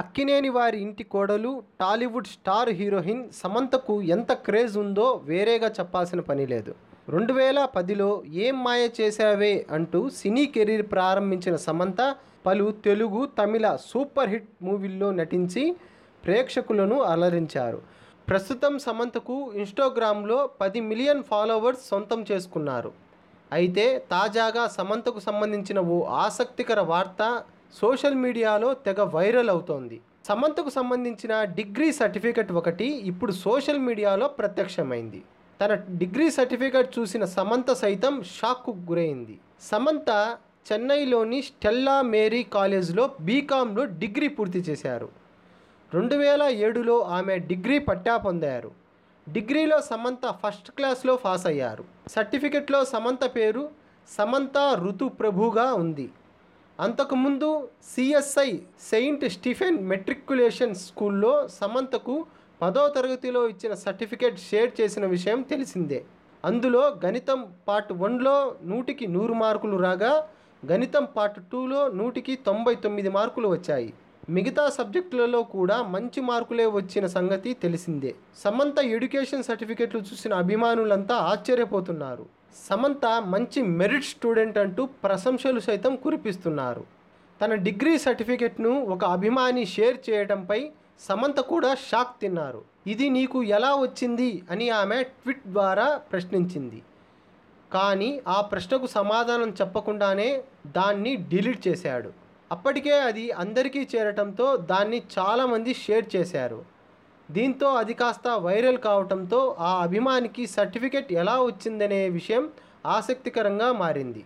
అక్కినేని వారి ఇంటి కోడలు టాలీవుడ్ స్టార్ హీరోయిన్ సమంతకు ఎంత క్రేజ్ ఉందో వేరేగా చెప్పాల్సిన పని లేదు రెండు వేల పదిలో ఏం మాయ చేశావే అంటూ సినీ కెరీర్ ప్రారంభించిన సమంత పలు తెలుగు తమిళ సూపర్ హిట్ మూవీల్లో నటించి ప్రేక్షకులను అలరించారు ప్రస్తుతం సమంతకు ఇన్స్టాగ్రామ్లో పది మిలియన్ ఫాలోవర్స్ సొంతం చేసుకున్నారు అయితే తాజాగా సమంతకు సంబంధించిన ఓ ఆసక్తికర వార్త సోషల్ మీడియాలో తెగ వైరల్ అవుతోంది సమంతకు సంబంధించిన డిగ్రీ సర్టిఫికెట్ ఒకటి ఇప్పుడు సోషల్ మీడియాలో ప్రత్యక్షమైంది తన డిగ్రీ సర్టిఫికేట్ చూసిన సమంత సైతం షాక్కు గురైంది సమంత చెన్నైలోని స్టెల్లా మేరీ కాలేజ్లో బీకామ్లో డిగ్రీ పూర్తి చేశారు రెండు వేల ఏడులో ఆమె డిగ్రీ పట్టా పొందారు డిగ్రీలో సమంత ఫస్ట్ క్లాస్లో పాస్ అయ్యారు సర్టిఫికెట్లో సమంత పేరు సమంత ప్రభుగా ఉంది అంతకుముందు సిఎస్ఐ సెయింట్ స్టీఫెన్ మెట్రిక్యులేషన్ స్కూల్లో సమంతకు పదో తరగతిలో ఇచ్చిన సర్టిఫికేట్ షేర్ చేసిన విషయం తెలిసిందే అందులో గణితం పార్ట్ వన్లో నూటికి నూరు మార్కులు రాగా గణితం పార్ట్ టూలో నూటికి తొంభై తొమ్మిది మార్కులు వచ్చాయి మిగతా సబ్జెక్టులలో కూడా మంచి మార్కులే వచ్చిన సంగతి తెలిసిందే సమంత ఎడ్యుకేషన్ సర్టిఫికెట్లు చూసిన అభిమానులంతా ఆశ్చర్యపోతున్నారు సమంత మంచి మెరిట్ స్టూడెంట్ అంటూ ప్రశంసలు సైతం కురిపిస్తున్నారు తన డిగ్రీ సర్టిఫికెట్ను ఒక అభిమాని షేర్ చేయడంపై సమంత కూడా షాక్ తిన్నారు ఇది నీకు ఎలా వచ్చింది అని ఆమె ట్విట్ ద్వారా ప్రశ్నించింది కానీ ఆ ప్రశ్నకు సమాధానం చెప్పకుండానే దాన్ని డిలీట్ చేశాడు అప్పటికే అది అందరికీ చేరటంతో దాన్ని చాలామంది షేర్ చేశారు దీంతో అది కాస్త వైరల్ కావటంతో ఆ అభిమానికి సర్టిఫికెట్ ఎలా వచ్చిందనే విషయం ఆసక్తికరంగా మారింది